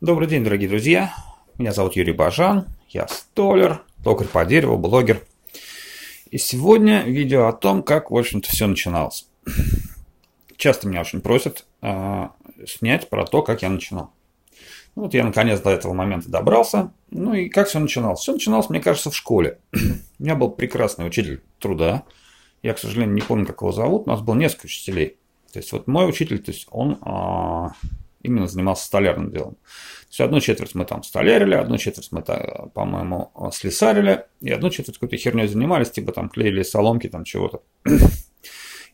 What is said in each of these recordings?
Добрый день, дорогие друзья. Меня зовут Юрий Бажан, я столер, токарь по дереву, блогер. И сегодня видео о том, как, в общем-то, все начиналось. Часто меня очень просят э, снять про то, как я начинал. Ну, вот я наконец до этого момента добрался. Ну и как все начиналось? Все начиналось, мне кажется, в школе. У меня был прекрасный учитель труда. Я, к сожалению, не помню, как его зовут. У нас было несколько учителей. То есть вот мой учитель, то есть он э, именно занимался столярным делом. То есть одну четверть мы там столярили, одну четверть мы, э, по-моему, слесарили, и одну четверть какой-то херней занимались, типа там клеили соломки, там чего-то.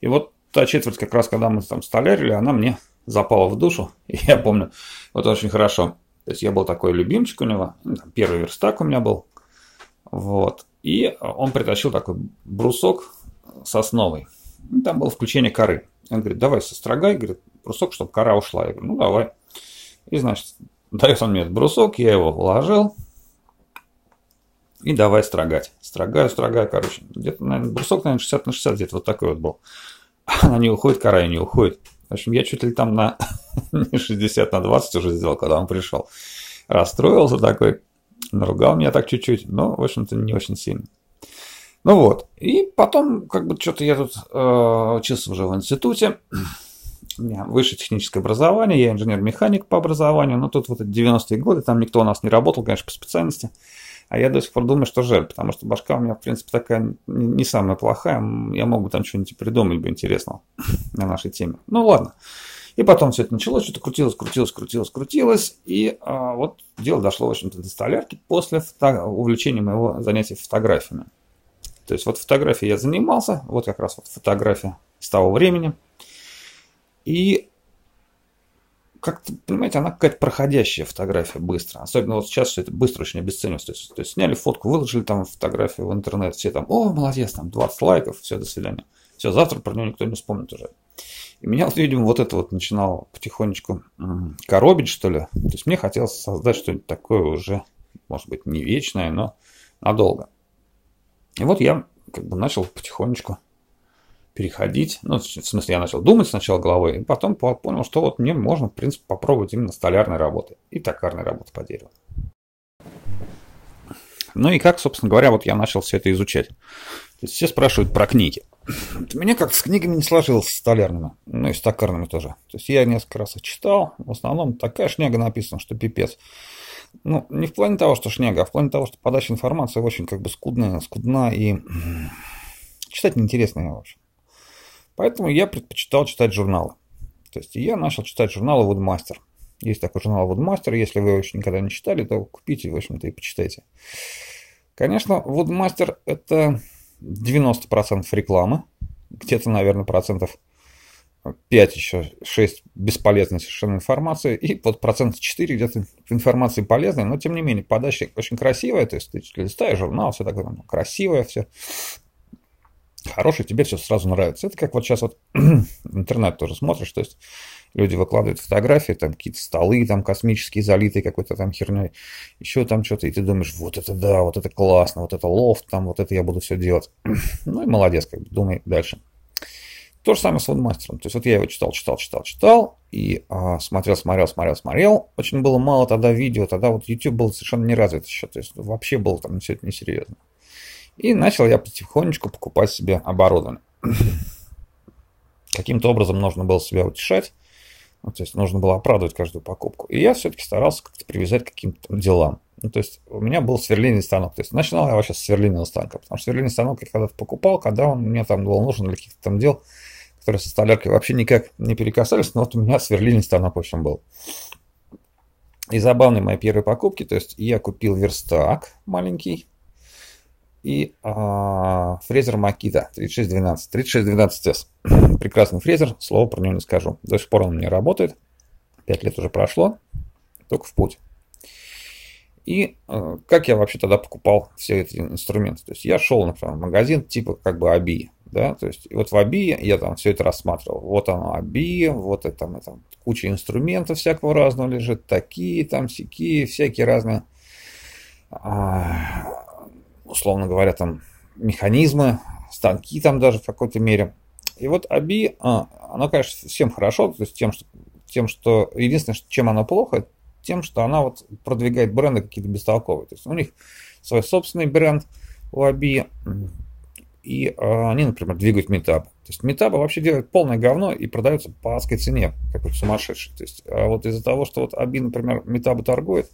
И вот та четверть, как раз когда мы там столярили, она мне запала в душу, и я помню, вот очень хорошо. То есть я был такой любимчик у него, ну, первый верстак у меня был, вот. И он притащил такой брусок сосновый. Там было включение коры. Он говорит, давай сострогай, говорит, брусок, чтобы кора ушла. Я говорю, ну давай. И, значит, дает он мне этот брусок, я его положил. И давай строгать. Строгаю, строгаю, короче. Где-то, наверное, брусок, наверное, 60 на 60 где-то вот такой вот был. Она не уходит, кора и не уходит. В общем, я чуть ли там на 60 на 20 уже сделал, когда он пришел. Расстроился такой, наругал меня так чуть-чуть, но, в общем-то, не очень сильно. Ну вот, и потом, как бы, что-то я тут э, учился уже в институте, у меня высшее техническое образование, я инженер-механик по образованию, но тут вот эти 90-е годы, там никто у нас не работал, конечно, по специальности. А я до сих пор думаю, что жаль, потому что башка у меня, в принципе, такая не самая плохая. Я мог бы там что-нибудь придумать бы интересного на нашей теме. Ну ладно. И потом все это началось, что-то крутилось, крутилось, крутилось, крутилось. И а, вот дело дошло, в общем-то, до столярки после фото- увлечения моего занятия фотографиями. То есть вот фотографией я занимался, вот как раз вот фотография с того времени – и как-то, понимаете, она какая-то проходящая фотография быстро. Особенно вот сейчас все это быстро очень обесценивается. То есть, то есть сняли фотку, выложили там фотографию в интернет, все там, о, молодец, там 20 лайков, все, до свидания. Все, завтра про него никто не вспомнит уже. И меня, вот, видимо, вот это вот начинало потихонечку коробить, что ли. То есть мне хотелось создать что-нибудь такое уже, может быть, не вечное, но надолго. И вот я как бы начал потихонечку переходить, ну, в смысле, я начал думать сначала головой, и потом понял, что вот мне можно, в принципе, попробовать именно столярной работы и токарной работы по дереву. Ну и как, собственно говоря, вот я начал все это изучать. То есть все спрашивают про книги. у меня как с книгами не сложилось, с столярными, ну и с токарными тоже. То есть я несколько раз их читал, в основном такая шняга написана, что пипец. Ну, не в плане того, что шняга, а в плане того, что подача информации очень как бы скудная, скудна и читать неинтересно, в общем. Поэтому я предпочитал читать журналы. То есть я начал читать журналы Woodmaster. Есть такой журнал Woodmaster, если вы его еще никогда не читали, то купите, в общем-то, и почитайте. Конечно, Woodmaster – это 90% рекламы, где-то, наверное, процентов 5 еще, 6 бесполезной совершенно информации, и вот процент 4 где-то информации полезной, но тем не менее подача очень красивая, то есть ты листаешь журнал, все такое ну, красивое, все хороший, тебе все сразу нравится. Это как вот сейчас вот интернет тоже смотришь, то есть люди выкладывают фотографии, там какие-то столы там космические, залитые какой-то там херней, еще там что-то, и ты думаешь, вот это да, вот это классно, вот это лофт, там вот это я буду все делать. ну и молодец, как бы, думай дальше. То же самое с лендмастером. То есть вот я его читал, читал, читал, читал, и а, смотрел, смотрел, смотрел, смотрел. Очень было мало тогда видео, тогда вот YouTube был совершенно не развит еще, то есть вообще было там все это несерьезно. И начал я потихонечку покупать себе оборудование. Каким-то образом нужно было себя утешать, ну, то есть нужно было оправдывать каждую покупку. И я все-таки старался как-то привязать к каким-то делам. Ну, то есть у меня был сверлильный станок. То есть начинал я вообще с сверлильного станка, потому что сверлильный станок я когда-то покупал, когда он мне там был нужен для каких-то там дел, которые со столяркой вообще никак не перекасались, но вот у меня сверлильный станок, в общем, был. И забавные мои первые покупки, то есть я купил верстак маленький, и э, фрезер Makita 3612, 3612S. Прекрасный фрезер, слово про него не скажу. До сих пор он не работает, пять лет уже прошло, только в путь. И э, как я вообще тогда покупал все эти инструменты? То есть я шел, например, в магазин типа как бы Аби, да, то есть и вот в Аби я там все это рассматривал. Вот оно Аби, вот это там, там куча инструментов всякого разного лежит, такие там, всякие всякие разные а, условно говоря, там механизмы, станки там даже в какой-то мере. И вот ABI, а, оно, конечно, всем хорошо, то есть тем, что, тем, что единственное, чем оно плохо, тем, что она вот продвигает бренды какие-то бестолковые. То есть у них свой собственный бренд у ABI, и э, они, например, двигают метап. То есть метапы вообще делают полное говно и продаются по адской цене, какой-то сумасшедший. То есть а вот из-за того, что вот ABI, например, метабы торгует,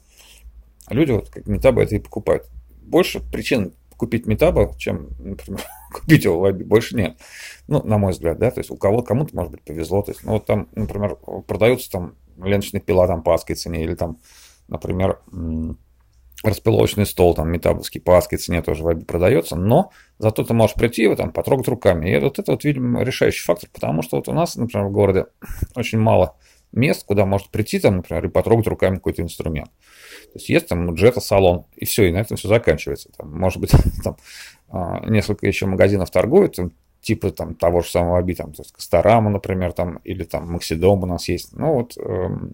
люди вот как метабы это и покупают больше причин купить метабл, чем, например, купить его в Аби, больше нет. Ну, на мой взгляд, да, то есть у кого-то, кому-то, может быть, повезло, то есть, ну, вот там, например, продаются там ленточная пила там по адской цене, или там, например, распиловочный стол, там, метабовский по адской цене тоже в Аби продается, но зато ты можешь прийти его там потрогать руками. И вот это вот, видимо, решающий фактор, потому что вот у нас, например, в городе очень мало мест, куда может прийти, там, например, и потрогать руками какой-то инструмент. То есть есть там Jetta салон, и все, и на этом все заканчивается. Там, может быть, там а, несколько еще магазинов торгуют, там, типа там того же самого Аби, там, то есть Касторама, например, там, или там Максидом у нас есть. Ну вот, эм,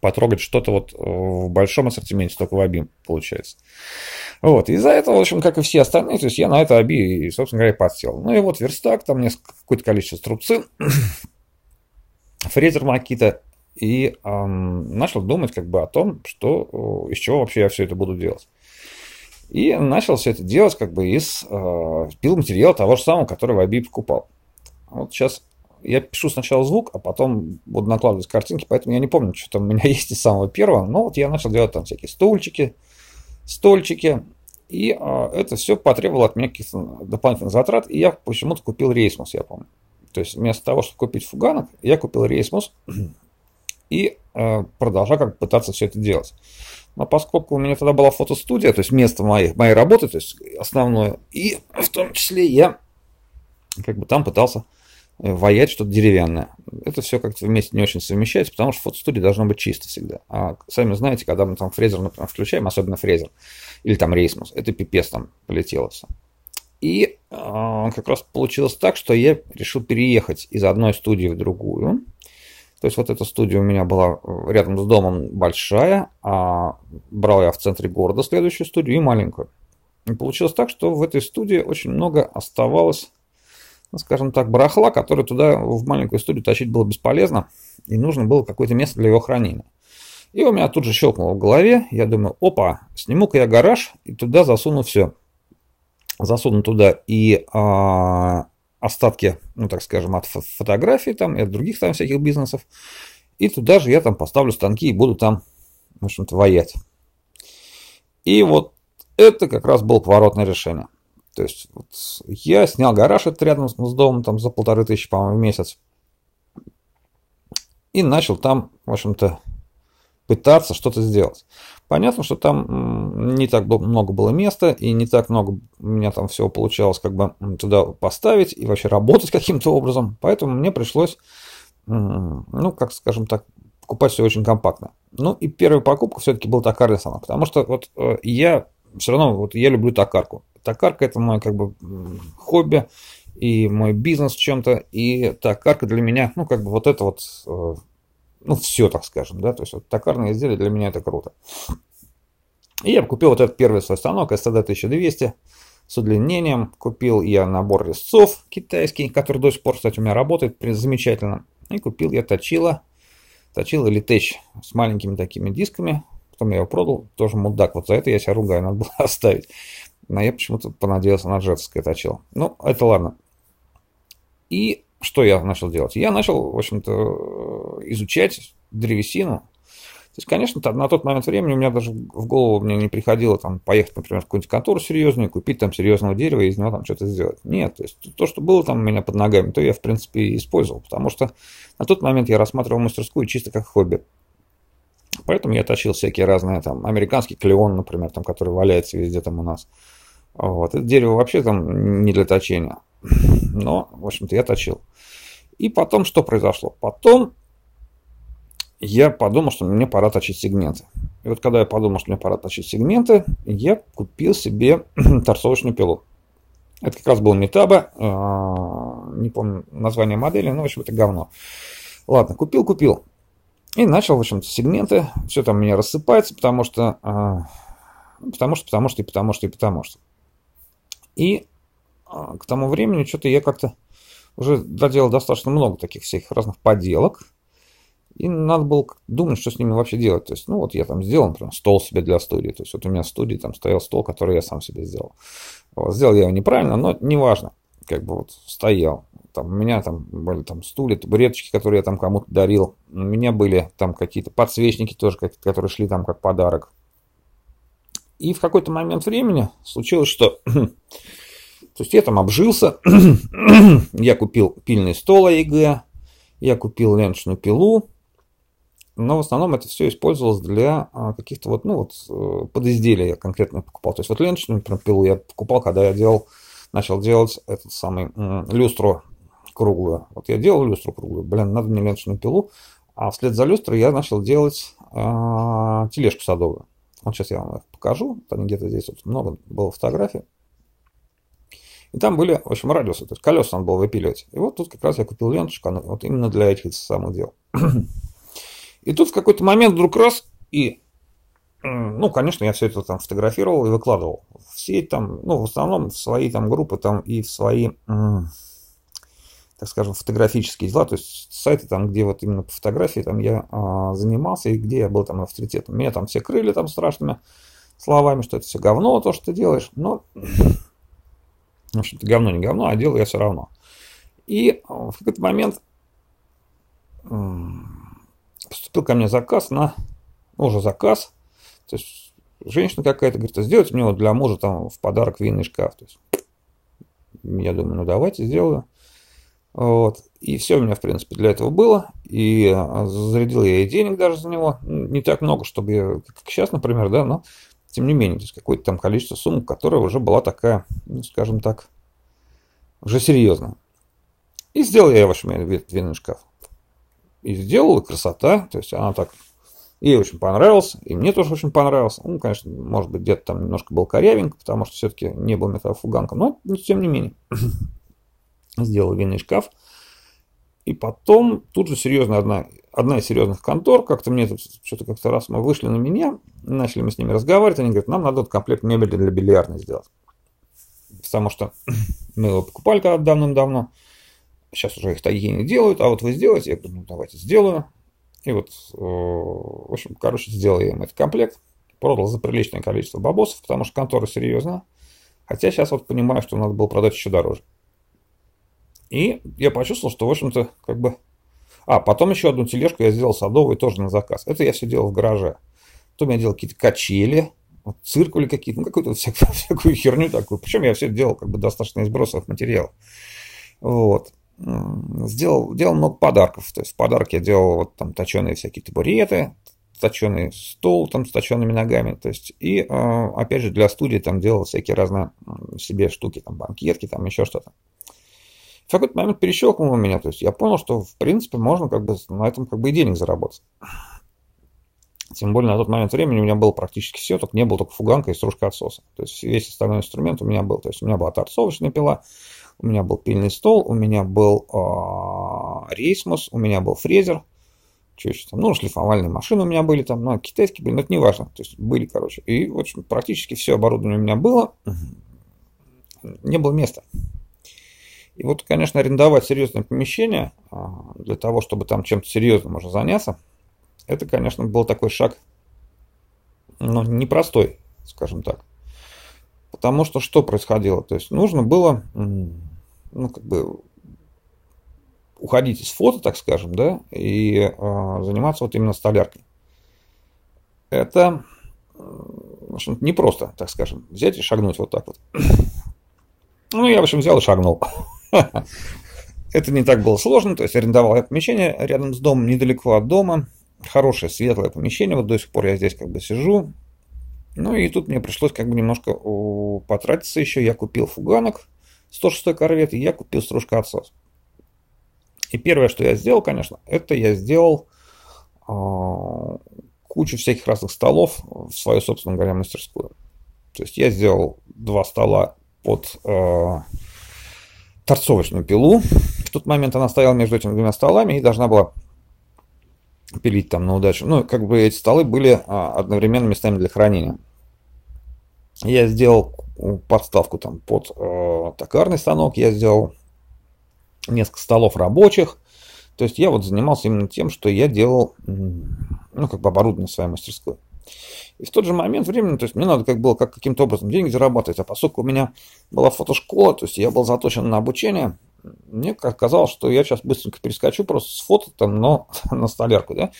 потрогать что-то вот э, в большом ассортименте, только в Аби получается. Вот, из-за этого, в общем, как и все остальные, то есть я на это Аби, собственно говоря, и подсел. Ну и вот верстак, там несколько, какое-то количество струбцин, фрезер Макита, и эм, начал думать как бы о том, что, из чего вообще я все это буду делать. И начал все это делать как бы из э, пиломатериала того же самого, который в IB покупал. Вот сейчас я пишу сначала звук, а потом буду накладывать картинки, поэтому я не помню, что там у меня есть из самого первого, но вот я начал делать там всякие стульчики, стольчики, и э, это все потребовало от меня каких-то дополнительных затрат, и я почему-то купил рейсмус, я помню. То есть вместо того, чтобы купить фуганок, я купил рейсмус, и э, продолжал как пытаться все это делать. Но поскольку у меня тогда была фотостудия, то есть место моих моей работы, то есть основное, и в том числе я как бы там пытался э, ваять что-то деревянное. Это все как-то вместе не очень совмещается, потому что фотостудия должна быть чисто всегда. А сами знаете, когда мы там фрезер, например, включаем, особенно фрезер, или там рейсмус, это пипец там полетело все. И э, как раз получилось так, что я решил переехать из одной студии в другую. То есть вот эта студия у меня была э, рядом с домом большая, а брал я в центре города следующую студию и маленькую. И получилось так, что в этой студии очень много оставалось, ну, скажем так, барахла, который туда в маленькую студию тащить было бесполезно, и нужно было какое-то место для его хранения. И у меня тут же щелкнуло в голове, я думаю, опа, сниму-ка я гараж и туда засуну все. Засуну туда и а, остатки, ну так скажем, от фотографий там и от других там всяких бизнесов. И туда же я там поставлю станки и буду там, в общем-то, воять. И вот это как раз было поворотное решение. То есть вот я снял гараж это рядом с домом там за полторы тысячи, по-моему, в месяц. И начал там, в общем-то, пытаться что-то сделать. Понятно, что там не так много было места, и не так много у меня там всего получалось как бы туда поставить и вообще работать каким-то образом. Поэтому мне пришлось, ну, как скажем так, покупать все очень компактно. Ну, и первая покупка все-таки была токарная потому что вот э, я все равно, вот я люблю токарку. Токарка – это мое как бы хобби, и мой бизнес в чем-то, и токарка для меня, ну, как бы вот это вот э, ну, все, так скажем, да, то есть вот токарные изделия для меня это круто. И я купил вот этот первый свой станок STD 1200 с удлинением, купил я набор резцов китайский, который до сих пор, кстати, у меня работает замечательно, и купил я точила, точила или теч с маленькими такими дисками, потом я его продал, тоже мудак, вот за это я себя ругаю, надо было оставить. Но я почему-то понадеялся на джетское точило. Ну, это ладно. И что я начал делать? Я начал, в общем-то, изучать древесину. То есть, конечно, на тот момент времени у меня даже в голову мне не приходило там, поехать, например, в какую-нибудь контору серьезную, купить там серьезного дерева и из него там что-то сделать. Нет, то есть то, что было там у меня под ногами, то я, в принципе, и использовал, потому что на тот момент я рассматривал мастерскую чисто как хобби. Поэтому я тащил всякие разные, там, американский клеон, например, там, который валяется везде там у нас. Вот. Это дерево вообще там не для точения. Но, в общем-то, я точил. И потом что произошло? Потом я подумал, что мне пора точить сегменты. И вот когда я подумал, что мне пора точить сегменты, я купил себе торцовочную пилу. Это как раз был Метаба, не помню название модели, но, в общем, это говно. Ладно, купил, купил. И начал, в общем-то, сегменты. Все там у меня рассыпается, потому что... А, потому что, потому что, и потому что, и потому что. И а, к тому времени что-то я как-то уже доделал достаточно много таких всяких разных поделок. И надо было думать, что с ними вообще делать. То есть, ну вот я там сделал, например, стол себе для студии. То есть вот у меня в студии там стоял стол, который я сам себе сделал. Вот, сделал я его неправильно, но неважно. Как бы вот стоял. Там, у меня там были там стулья, табуреточки, которые я там кому-то дарил. У меня были там какие-то подсвечники тоже, которые шли там как подарок. И в какой-то момент времени случилось, что То есть я там обжился, я купил пильный стол ЕГЭ, а я купил ленточную пилу, но в основном это все использовалось для а, каких-то вот, ну вот, э, подизделий я конкретно покупал. То есть вот ленточную например, пилу я покупал, когда я делал, начал делать этот самый люстру круглую. Вот я делал люстру круглую, блин, надо мне ленточную пилу, а вслед за люстрой я начал делать а, тележку садовую. Вот сейчас я вам их покажу, там где-то здесь вот много было фотографий. И там были, в общем, радиусы, то есть колеса надо было выпиливать. И вот тут как раз я купил ленточку, она, вот именно для этих самых дел. И тут в какой-то момент вдруг раз и ну, конечно, я все это там фотографировал и выкладывал. Все там, ну, в основном в свои там группы там и в свои, так скажем, фотографические дела, то есть сайты там, где вот именно по фотографии там я а, занимался и где я был там авторитетом. Меня там все крыли там страшными словами, что это все говно, то, что ты делаешь. Но ну, что-то говно не говно, а делал я все равно. И э, в какой-то момент э, поступил ко мне заказ на, ну, уже заказ, то есть женщина какая-то говорит, а сделайте мне вот для мужа там в подарок винный шкаф. То есть, я думаю, ну давайте сделаю. Вот. И все у меня, в принципе, для этого было. И э, зарядил я и денег даже за него. Не так много, чтобы я, как сейчас, например, да, но тем не менее, то есть какое-то там количество сумм, которая уже была такая, ну, скажем так, уже серьезная. И сделал я, в общем, винный шкаф. И сделал, и красота, то есть она так ей очень понравилось, и мне тоже очень понравилось. Ну, конечно, может быть, где-то там немножко был корявенько, потому что все-таки не был металлофуганка, но, но ну, тем не менее. Сделал винный шкаф. И потом тут же серьезно одна одна из серьезных контор, как-то мне тут что-то как-то раз мы вышли на меня, начали мы с ними разговаривать, они говорят, нам надо вот комплект мебели для бильярдной сделать. Потому что мы его покупали когда давным-давно, сейчас уже их такие не делают, а вот вы сделаете, я думаю, «Ну, давайте сделаю. И вот, э, в общем, короче, сделал я им этот комплект, продал за приличное количество бабосов, потому что контора серьезная, хотя сейчас вот понимаю, что надо было продать еще дороже. И я почувствовал, что, в общем-то, как бы а, потом еще одну тележку я сделал садовую тоже на заказ. Это я все делал в гараже. Потом я делал какие-то качели, циркули какие-то, ну, какую-то всякую, всякую херню такую. Причем я все делал как бы достаточно из бросов Вот. Сделал, делал много подарков. То есть в подарок я делал вот там точеные всякие табуреты, точеный стол там с точенными ногами. То есть, и а, опять же для студии там делал всякие разные себе штуки, там банкетки, там еще что-то в какой-то момент перещелкнуло меня. То есть я понял, что в принципе можно как бы на этом как бы и денег заработать. Тем более на тот момент времени у меня было практически все, только не было только фуганка и стружка отсоса. То есть весь остальной инструмент у меня был. То есть у меня была торцовочная пила, у меня был пильный стол, у меня был а, рейсмус, у меня был фрезер, что еще там, ну, шлифовальные машины у меня были там, ну, а китайские были, но ну, это не важно, то есть были, короче. И, в общем, практически все оборудование у меня было, не было места. И вот, конечно, арендовать серьезное помещение а, для того, чтобы там чем-то серьезным можно заняться, это, конечно, был такой шаг, но ну, непростой, скажем так. Потому что что происходило? То есть нужно было, ну, как бы, уходить из фото, так скажем, да, и э, заниматься вот именно столяркой. Это, в общем непросто, так скажем, взять и шагнуть вот так вот. Ну, я, в общем, взял и шагнул. Это не так было сложно, то есть арендовал я помещение рядом с домом, недалеко от дома, хорошее светлое помещение, вот до сих пор я здесь как бы сижу. Ну и тут мне пришлось как бы немножко потратиться еще, я купил фуганок 106 корвет, и я купил стружка отсос. И первое, что я сделал, конечно, это я сделал а, кучу всяких разных столов в свою, собственно говоря, мастерскую. То есть я сделал два стола под э, торцовочную пилу. В тот момент она стояла между этими двумя столами и должна была пилить там на удачу. Ну, как бы эти столы были а, одновременно местами для хранения. Я сделал подставку там под э, токарный станок, я сделал несколько столов рабочих. То есть я вот занимался именно тем, что я делал, ну, как бы оборудование своей мастерской. И в тот же момент времени, то есть мне надо как было как каким-то образом деньги зарабатывать, а поскольку у меня была фотошкола, то есть я был заточен на обучение, мне казалось, что я сейчас быстренько перескочу просто с фото там, но на столярку, да,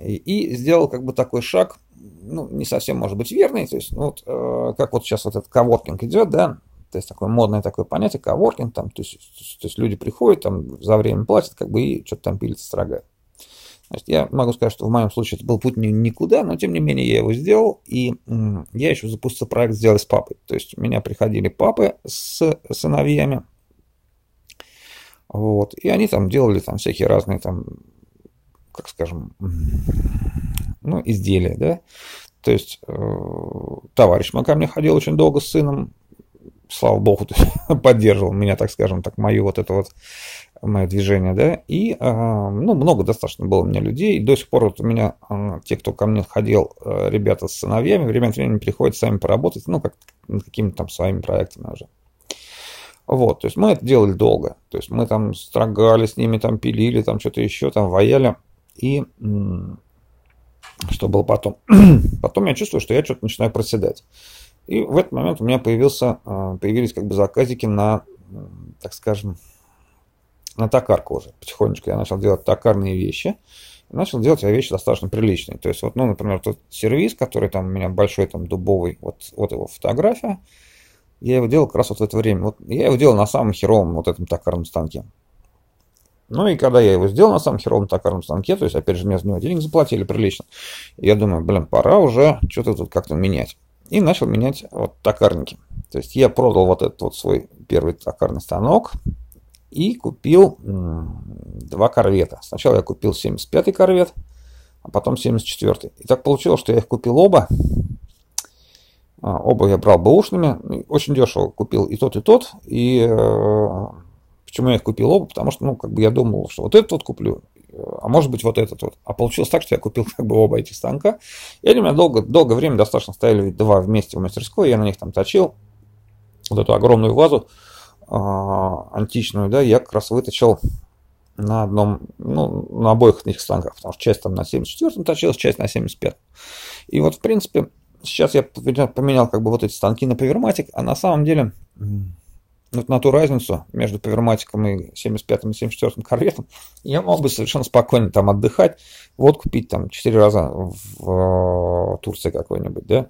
и, и сделал как бы такой шаг, ну, не совсем, может быть, верный, то есть, ну, вот, э, как вот сейчас вот этот коворкинг идет, да, то есть такое модное такое понятие, коворкинг, там, то есть, то есть люди приходят, там, за время платят, как бы, и что-то там пилится, строгают. Значит, я могу сказать, что в моем случае это был путь никуда, но тем не менее я его сделал, и я еще запустил проект «Сделай с папой». То есть у меня приходили папы с сыновьями, вот, и они там делали там всякие разные там, как скажем, ну, изделия, да. То есть э, товарищ мой ко мне ходил очень долго с сыном, слава богу, поддерживал меня, так скажем, так мою вот эту вот мое движение, да, и, а, ну, много достаточно было у меня людей, до сих пор вот у меня, а, те, кто ко мне ходил, э, ребята с сыновьями, время от времени приходят сами поработать, ну, как какими-то там своими проектами уже. Вот, то есть мы это делали долго, то есть мы там строгали с ними, там пилили, там что-то еще, там ваяли, и что было потом? потом я чувствую, что я что-то начинаю проседать. И в этот момент у меня появился, а, появились как бы заказики на, так скажем, на токарку уже Потихонечку я начал делать токарные вещи. Начал делать я вещи достаточно приличные. То есть, вот, ну, например, тот сервис, который там у меня большой, там, дубовый, вот, вот его фотография, я его делал как раз вот в это время. Вот я его делал на самом херовом вот этом токарном станке. Ну и когда я его сделал на самом херовом токарном станке, то есть, опять же, мне за него денег заплатили прилично, я думаю, блин, пора уже что-то тут как-то менять. И начал менять вот токарники. То есть я продал вот этот вот свой первый токарный станок, и купил два корвета. Сначала я купил 75-й корвет, а потом 74-й. И так получилось, что я их купил оба. А, оба я брал бэушными. Очень дешево купил и тот, и тот. И э, почему я их купил оба? Потому что, ну, как бы я думал, что вот этот вот куплю, а может быть вот этот вот. А получилось так, что я купил как бы оба этих станка. И они у меня долго, долгое время достаточно стояли два вместе в мастерской. Я на них там точил вот эту огромную вазу. А, античную, да, я как раз выточил на одном, ну, на обоих этих станках, потому что часть там на 74-м точилась, часть на 75-м. И вот, в принципе, сейчас я поменял как бы вот эти станки на поверматик, а на самом деле вот на ту разницу между поверматиком и 75-м и 74-м корветом я мог бы совершенно спокойно там отдыхать, вот купить там 4 раза в э, Турции какой-нибудь, да,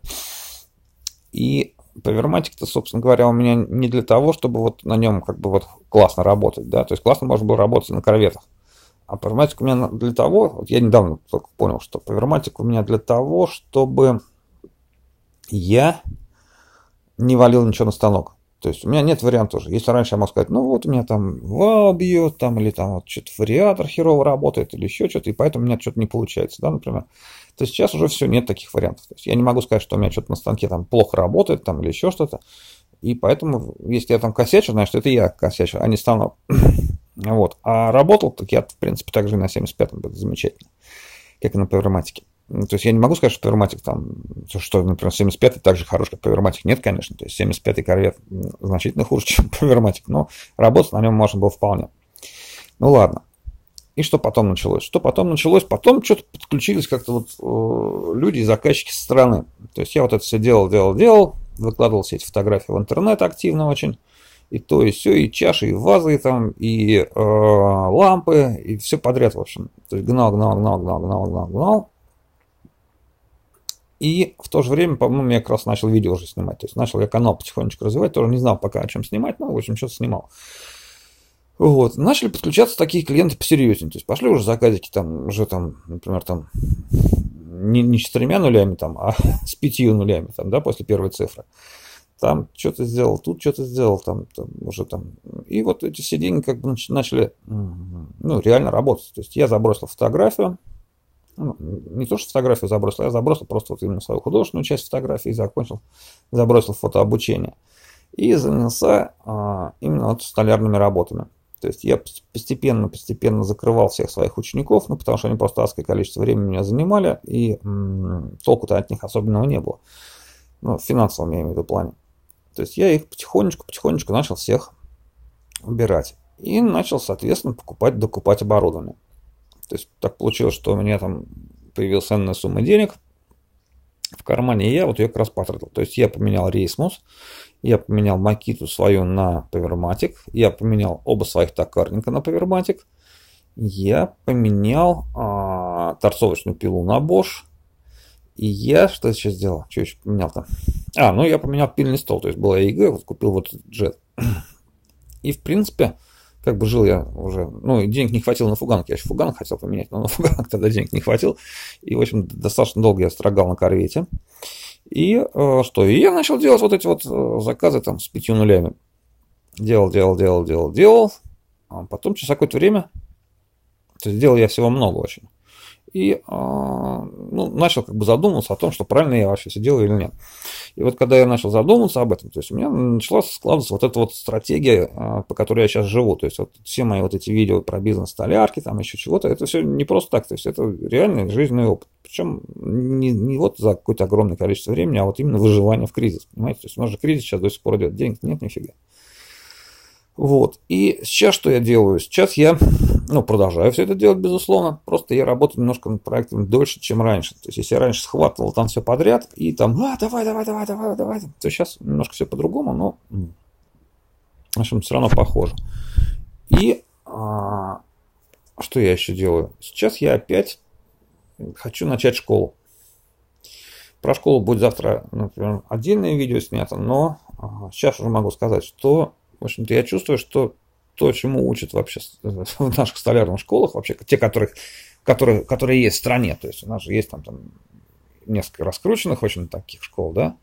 и Поверматик-то, собственно говоря, у меня не для того, чтобы вот на нем как бы вот классно работать, да, то есть классно можно было работать на корветах. А поверматик у меня для того, вот я недавно только понял, что поверматик у меня для того, чтобы я не валил ничего на станок. То есть у меня нет варианта уже. Если раньше я мог сказать, ну вот у меня там вал бьет, там, или там вот что-то вариатор херово работает, или еще что-то, и поэтому у меня что-то не получается, да, например то сейчас уже все, нет таких вариантов. То есть я не могу сказать, что у меня что-то на станке там плохо работает там, или еще что-то. И поэтому, если я там косячу, значит, это я косячу, а не станок. вот. А работал, так я, в принципе, также и на 75-м, это замечательно, как и на павроматике. Ну, то есть я не могу сказать, что павроматик там, что, например, 75-й так же хорош, как павроматик. Нет, конечно. То есть 75-й корвет значительно хуже, чем павроматик, но работать на нем можно было вполне. Ну ладно. И что потом началось? Что потом началось? Потом что-то подключились как-то вот э, люди заказчики со стороны. То есть я вот это все делал, делал, делал, выкладывал все эти фотографии в интернет активно очень. И то, и все, и чаши, и вазы и там, и э, лампы, и все подряд, в общем. То есть гнал, гнал, гнал, гнал, гнал, гнал, гнал. И в то же время, по-моему, я как раз начал видео уже снимать. То есть начал я канал потихонечку развивать, тоже не знал пока о чем снимать, но, в общем, что-то снимал. Вот. Начали подключаться такие клиенты посерьезнее. То есть пошли уже заказики там, уже там, например, там не, не с четырьмя нулями, там, а с пятью нулями, там, да, после первой цифры. Там что-то сделал, тут что-то сделал, там, там уже там. И вот эти все деньги как бы начали, ну, реально работать. То есть я забросил фотографию, ну, не то, что фотографию забросил, я забросил просто вот именно свою художественную часть фотографии и закончил, забросил фотообучение. И занялся а, именно вот столярными работами. То есть я постепенно-постепенно закрывал всех своих учеников, ну, потому что они просто адское количество времени меня занимали, и толку-то от них особенного не было. Ну, в финансовом, я имею в виду, плане. То есть я их потихонечку-потихонечку начал всех убирать. И начал, соответственно, покупать, докупать оборудование. То есть так получилось, что у меня там появилась энная сумма денег, в кармане, и я вот ее как раз потратил. То есть я поменял рейсмус, я поменял макиту свою на поверматик, я поменял оба своих токарника на поверматик, я поменял а, торцовочную пилу на Bosch, и я что сейчас сделал? Что еще поменял-то? А, ну я поменял пильный стол, то есть была ИГ, вот купил вот этот джет. И в принципе, как бы жил я уже, ну, денег не хватило на фуганг, я еще фуганг хотел поменять, но на фуганг тогда денег не хватило, и, в общем, достаточно долго я строгал на корвете, и э, что, и я начал делать вот эти вот э, заказы там с пятью нулями, делал, делал, делал, делал, делал, а потом через какое-то время, то есть делал я всего много очень, и а, ну, начал как бы задумываться о том, что правильно я вообще все делаю или нет. И вот когда я начал задумываться об этом, то есть у меня начала складываться вот эта вот стратегия, а, по которой я сейчас живу. То есть вот все мои вот эти видео про бизнес столярки, там еще чего-то, это все не просто так. То есть это реальный жизненный опыт. Причем не, не вот за какое-то огромное количество времени, а вот именно выживание в кризис. Понимаете, то есть у нас же кризис сейчас до сих пор идет, денег нет нифига. Вот. И сейчас что я делаю? Сейчас я ну, продолжаю все это делать, безусловно. Просто я работаю немножко над проектом дольше, чем раньше. То есть, если я раньше схватывал там все подряд и там, а, давай, давай, давай, давай, давай, то сейчас немножко все по-другому, но, в общем, все равно похоже. И а, что я еще делаю? Сейчас я опять хочу начать школу. Про школу будет завтра, например, отдельное видео снято, но а, сейчас уже могу сказать, что, в общем-то, я чувствую, что то, чему учат вообще э, в наших столярных школах, вообще те, которых, которые, которые есть в стране. То есть у нас же есть там, там несколько раскрученных очень таких школ, да.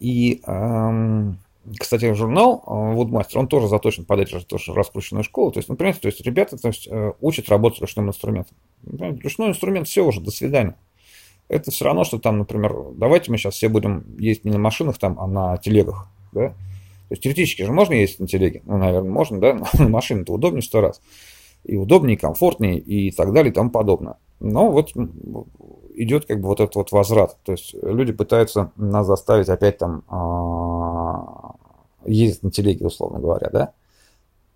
И, эм, кстати, журнал Woodmaster, э, он тоже заточен под эту тоже раскрученные школы То есть, например ну, то есть ребята то есть, э, учат работать с ручным инструментом. Ну, ручной инструмент, все уже, до свидания. Это все равно, что там, например, давайте мы сейчас все будем ездить не на машинах, там, а на телегах, да. То есть теоретически же можно ездить на телеге? Ну, наверное, можно, да? машина-то удобнее сто раз. И удобнее, и комфортнее, и так далее, и тому подобное. Но вот идет как бы вот этот вот возврат. То есть люди пытаются нас заставить опять там а, ездить на телеге, условно говоря, да?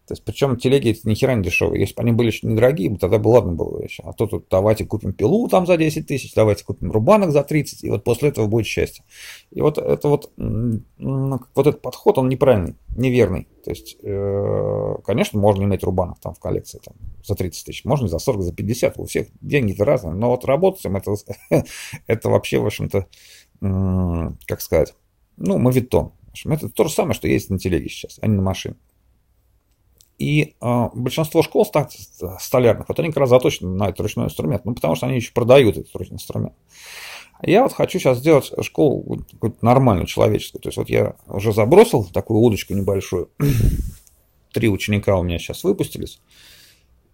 То есть, причем телеги эти ни хера не дешевые. Если бы они были еще недорогие, тогда бы ладно было еще. А то тут давайте купим пилу там за 10 тысяч, давайте купим рубанок за 30, и вот после этого будет счастье. И вот это вот, ну, вот этот подход, он неправильный, неверный. То есть, э, конечно, можно иметь рубанок там в коллекции там, за 30 тысяч, можно за 40, за 50, у всех деньги-то разные, но вот работать им это, это вообще, в общем-то, как сказать, ну, мавитон. Это то же самое, что есть на телеге сейчас, а не на машине. И э, большинство школ столярных, вот они как раз заточены на этот ручной инструмент, ну, потому что они еще продают этот ручной инструмент. Я вот хочу сейчас сделать школу нормальную, человеческую. То есть вот я уже забросил такую удочку небольшую. Три ученика у меня сейчас выпустились.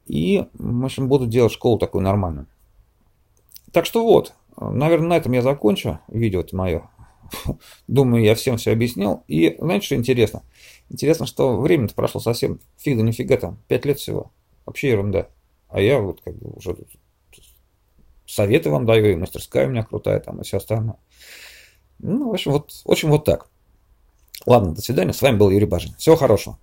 И, в общем, буду делать школу такую нормальную. Так что вот, наверное, на этом я закончу видео это мое. Думаю, я всем все объяснил. И знаете, что интересно? Интересно, что время-то прошло совсем фиг да нифига там, пять лет всего. Вообще ерунда. А я вот как бы уже советы вам даю, и мастерская у меня крутая там, и все остальное. Ну, в общем, вот, в общем, вот так. Ладно, до свидания. С вами был Юрий Бажин. Всего хорошего.